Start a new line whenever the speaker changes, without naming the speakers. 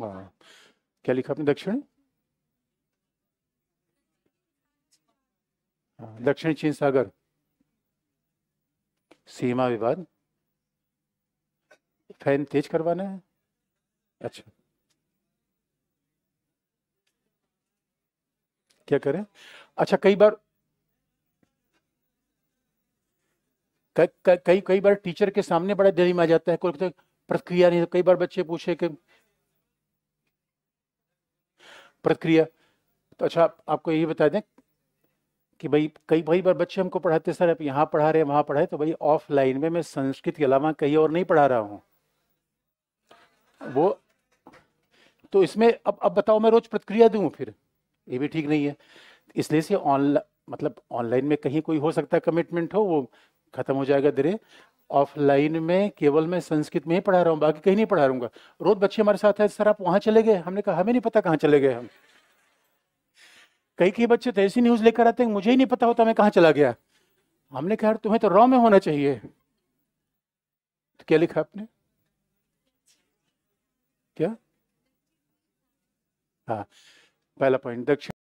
वाह क्या लिखा आपने दक्षिण हाँ, दक्षिण चीन सागर सीमा विवाद फैन तेज करवाना है अच्छा क्या करें अच्छा कई बार कई कई कई बार टीचर के सामने बड़ा देरी में आ जाता है कोई तो प्रतिक्रिया नहीं कई बार बच्चे पूछे कि प्रक्रिया तो अच्छा आपको यही बता दें कि भाई कई कई बार बच्चे हमको पढ़ाते सर आप यहाँ पढ़ा रहे हैं वहाँ पढ़ाए तो भाई ऑफलाइन में मैं संस्कृत के अलावा कहीं और नहीं पढ़ा रहा हूँ वो तो इसमें अब अब बताओ मैं रोज प्रतिक्रिया दूँ फिर ये भी ठीक नहीं है इसलिए से ऑनलाइन मतलब ऑनलाइन में कहीं कोई हो सकता है कमिटमेंट हो वो खत्म हो जाएगा धीरे ऑफलाइन में केवल मैं संस्कृत में ही पढ़ा रहा हूँ बाकी कहीं नहीं पढ़ा रहूँगा रोज बच्चे हमारे साथ है सर आप वहां चले गए हमने कहा हमें नहीं पता कहाँ चले गए हम कई कई बच्चे तो ऐसी न्यूज़ लेकर आते हैं मुझे ही नहीं पता होता मैं कहाँ चला गया हमने कहा तुम्हें तो रॉ में होना चाहिए तो क्या लिखा आपने क्या हाँ पहला पॉइंट दक्षिण